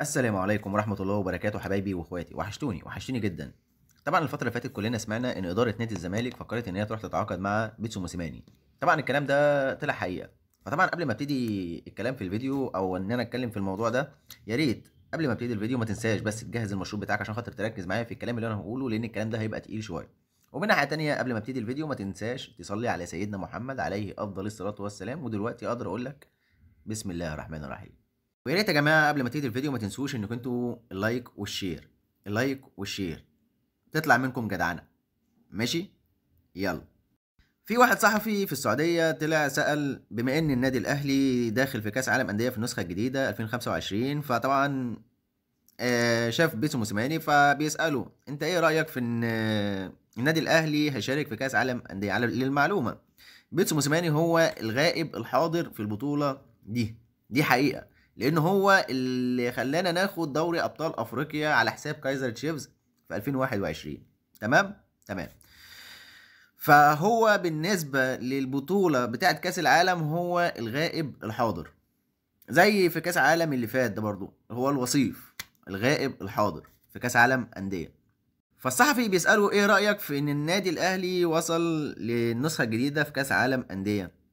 السلام عليكم ورحمة الله وبركاته حبايبي واخواتي وحشتوني وحشتوني جدا طبعا الفترة اللي فاتت كلنا سمعنا ان ادارة نادي الزمالك فكرت ان هي تروح تتعاقد مع بيتسو موسيماني طبعا الكلام ده طلع حقيقة فطبعا قبل ما ابتدي الكلام في الفيديو او ان انا اتكلم في الموضوع ده يا ريت قبل ما ابتدي الفيديو ما تنساش بس تجهز المشروب بتاعك عشان خاطر تركز معايا في الكلام اللي انا هقوله لان الكلام ده هيبقى تقيل شويه ومن ناحيه تانية قبل ما ابتدي الفيديو ما تنساش تصلي على سيدنا محمد عليه افضل الصلاه والسلام ودلوقتي اقدر اقول لك بسم الله الرحمن الرحيم ويا ريت يا جماعه قبل ما تيجي الفيديو ما تنسوش انكم انتوا اللايك والشير اللايك والشير تطلع منكم جدعنه ماشي يلا في واحد صحفي في السعودية طلع سأل بما إن النادي الأهلي داخل في كأس عالم أندية في النسخة الجديدة 2025 فطبعا آه، شاف بيسو موسيماني فبيسأله أنت إيه رأيك في إن النادي الأهلي هيشارك في كأس عالم أندية على للمعلومة بيسو موسيماني هو الغائب الحاضر في البطولة دي دي حقيقة لان هو اللي خلانا ناخد دوري ابطال افريقيا على حساب كايزر تشيفز في 2021 تمام تمام فهو بالنسبه للبطوله بتاعه كاس العالم هو الغائب الحاضر زي في كاس العالم اللي فات ده برضو هو الوصيف الغائب الحاضر في كاس عالم انديه فالصحفي بيساله ايه رايك في ان النادي الاهلي وصل للنسخه الجديده في كاس عالم انديه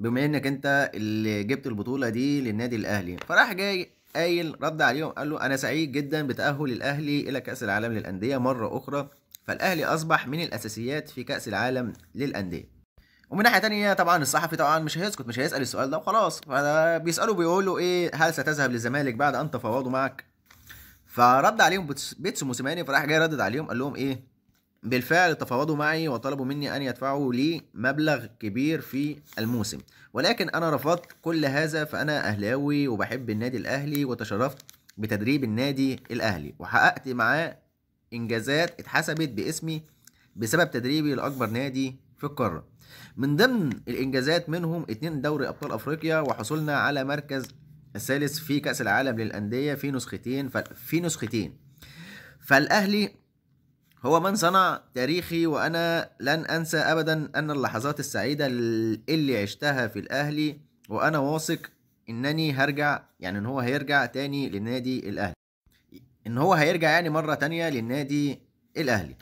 بما انك انت اللي جبت البطوله دي للنادي الاهلي فراح جاي قايل رد عليهم قال له انا سعيد جدا بتاهل الاهلي الى كاس العالم للانديه مره اخرى فالاهلي اصبح من الاساسيات في كاس العالم للانديه ومن ناحيه تانية طبعا الصحفي طبعا مش هيسكت مش هيسال السؤال ده وخلاص فبيسالوا له ايه هل ستذهب للزمالك بعد ان تفاوضوا معك فرد عليهم بيتسو موسيماني فراح جاي ردد عليهم قال لهم ايه بالفعل تفاوضوا معي وطلبوا مني أن يدفعوا لي مبلغ كبير في الموسم ولكن أنا رفضت كل هذا فأنا أهلاوي وبحب النادي الأهلي وتشرفت بتدريب النادي الأهلي وحققت معاه إنجازات اتحسبت باسمي بسبب تدريبي لأكبر نادي في القارة من ضمن الإنجازات منهم اتنين دوري أبطال أفريقيا وحصولنا على مركز الثالث في كأس العالم للأندية في نسختين في نسختين فالأهلي هو من صنع تاريخي وأنا لن أنسى أبدا أن اللحظات السعيدة اللي عشتها في الأهلي وأنا واثق إنني هرجع يعني إن هو هيرجع تاني للنادي الأهلي إن هو هيرجع يعني مرة تانية للنادي الأهلي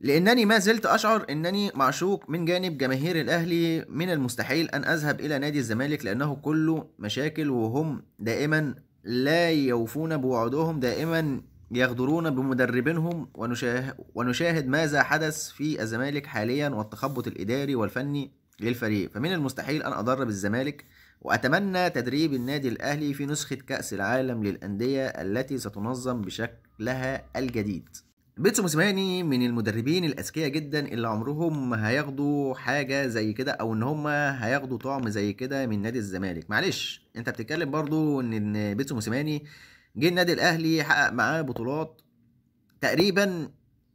لأنني ما زلت أشعر أنني معشوق من جانب جماهير الأهلي من المستحيل أن أذهب إلى نادي الزمالك لأنه كله مشاكل وهم دائما لا يوفون بوعودهم دائما يغدرون بمدربينهم ونشاهد, ونشاهد ماذا حدث في الزمالك حاليا والتخبط الإداري والفني للفريق فمن المستحيل أن أدرب الزمالك وأتمنى تدريب النادي الأهلي في نسخة كأس العالم للأندية التي ستنظم بشكلها الجديد بيتسو موسيماني من المدربين الاذكياء جدا اللي عمرهم ما هياخدوا حاجه زي كده او ان هم هياخدوا طعم زي كده من نادي الزمالك معلش انت بتتكلم برضو ان بيتسو موسيماني جه النادي الاهلي حقق معاه بطولات تقريبا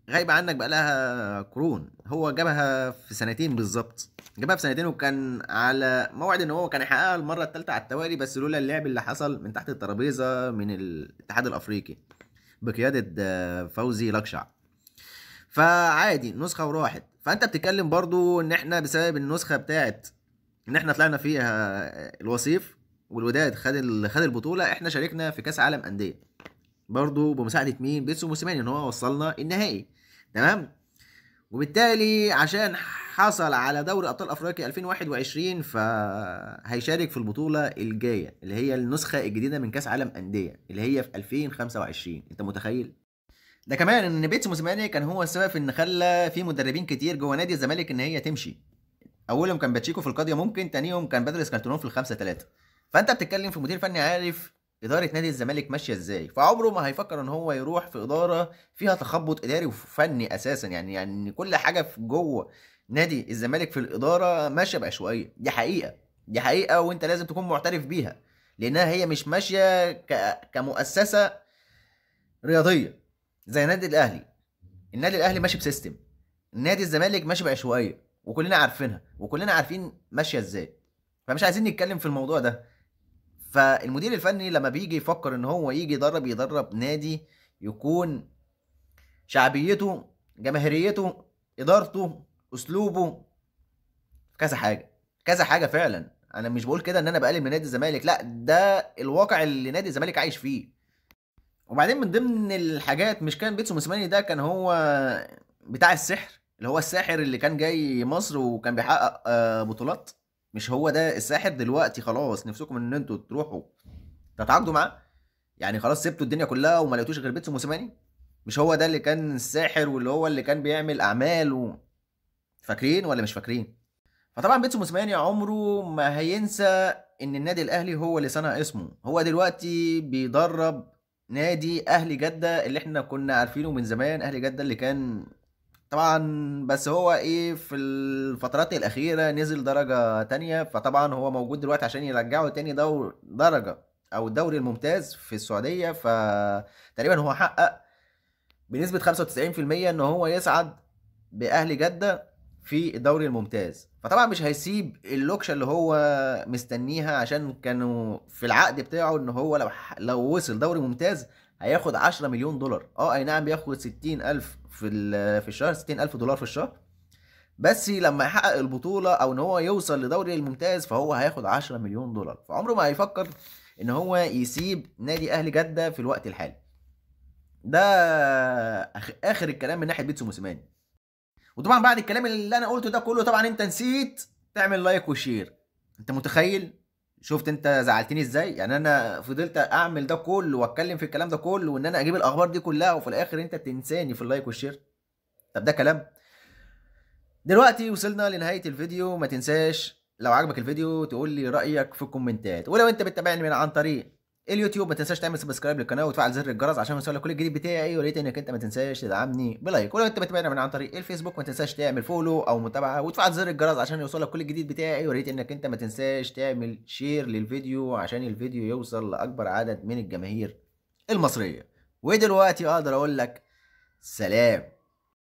غايبه عنك بقى لها قرون هو جابها في سنتين بالظبط جابها في سنتين وكان على موعد ان هو كان يحققها المره الثالثه على التوالي بس لولا اللعب اللي حصل من تحت الترابيزه من الاتحاد الافريقي بقياده فوزي لقشع فعادي نسخه وراحت فانت بتتكلم برضو ان احنا بسبب النسخه بتاعت ان احنا طلعنا فيها الوصيف والوداد خد خد البطوله احنا شاركنا في كاس عالم انديه برضو بمساعده مين بيتسو موسيماني ان هو وصلنا النهائي تمام وبالتالي عشان حصل على دوري ابطال افريقيا 2021 فهيشارك في البطوله الجايه اللي هي النسخه الجديده من كاس عالم انديه اللي هي في 2025 انت متخيل ده كمان ان بيتسو موسيماني كان هو السبب في ان خلى في مدربين كتير جوه نادي الزمالك ان هي تمشي اولهم كان باتشيكو في القضيه ممكن تانيهم كان بدرس كارتونوف في الخمسة ثلاثة فانت بتتكلم في مدير فني عارف اداره نادي الزمالك ماشيه ازاي فعمره ما هيفكر ان هو يروح في اداره فيها تخبط اداري وفني اساسا يعني يعني كل حاجه في جوه نادي الزمالك في الاداره ماشيه بعشوائيه دي حقيقه دي حقيقه وانت لازم تكون معترف بيها لانها هي مش ماشيه ك... كمؤسسه رياضيه زي النادي الاهلي النادي الاهلي ماشي بسيستم نادي الزمالك ماشي بعشوائيه وكلنا عارفينها وكلنا عارفين ماشيه ازاي فمش عايزين نتكلم في الموضوع ده فالمدير الفني لما بيجي يفكر ان هو يجي يدرب يدرب نادي يكون شعبيته جماهيريته ادارته اسلوبه كذا حاجه كذا حاجه فعلا انا مش بقول كده ان انا بقلل من نادي الزمالك لا ده الواقع اللي نادي الزمالك عايش فيه وبعدين من ضمن الحاجات مش كان بيتسو موسيماني ده كان هو بتاع السحر اللي هو الساحر اللي كان جاي مصر وكان بيحقق آه، بطولات مش هو ده الساحر دلوقتي خلاص نفسكم ان انتوا تروحوا تتعاقدوا معاه يعني خلاص سبتوا الدنيا كلها وما لقيتوش غير بيتسو موسيماني مش هو ده اللي كان الساحر واللي هو اللي كان بيعمل اعمال و... فاكرين ولا مش فاكرين فطبعا بيتسو موسيماني عمره ما هينسى ان النادي الاهلي هو اللي صنع اسمه هو دلوقتي بيدرب نادي اهلي جده اللي احنا كنا عارفينه من زمان اهلي جده اللي كان طبعا بس هو ايه في الفترات الاخيره نزل درجه تانية فطبعا هو موجود دلوقتي عشان يرجعه تاني دور درجه او الدوري الممتاز في السعوديه فتقريبا هو حقق بنسبه 95% ان هو يصعد باهل جده في الدوري الممتاز فطبعا مش هيسيب اللوكشه اللي هو مستنيها عشان كانوا في العقد بتاعه ان هو لو لو وصل دوري ممتاز هياخد 10 مليون دولار اه اي نعم بياخد 60000 في في الشهر 60000 دولار في الشهر بس لما يحقق البطوله او ان هو يوصل لدوري الممتاز فهو هياخد 10 مليون دولار فعمره ما هيفكر ان هو يسيب نادي اهلي جده في الوقت الحالي ده اخر الكلام من ناحيه بيتسو موسيماني وطبعا بعد الكلام اللي انا قلته ده كله طبعا انت نسيت تعمل لايك وشير انت متخيل شفت انت زعلتني ازاي يعني انا فضلت اعمل ده كله واتكلم في الكلام ده كله وان انا اجيب الاخبار دي كلها وفي الاخر انت تنساني في اللايك والشير طب ده كلام دلوقتي وصلنا لنهايه الفيديو ما تنساش لو عجبك الفيديو تقول لي رايك في الكومنتات ولو انت بتتابعني من عن طريق اليوتيوب ما تنساش تعمل سبسكرايب للقناه وتفعل زر الجرس عشان يوصلك كل الجديد بتاعي ويا أيوة، ريت انك انت ما تنساش تدعمني بلايك ولو انت بتابعنا من عن طريق الفيسبوك ما تنساش تعمل فولو او متابعه وتفعل زر الجرس عشان يوصلك كل الجديد بتاعي ويا أيوة، ريت انك انت ما تنساش تعمل شير للفيديو عشان الفيديو يوصل لاكبر عدد من الجماهير المصريه ودلوقتي اقدر اقول لك سلام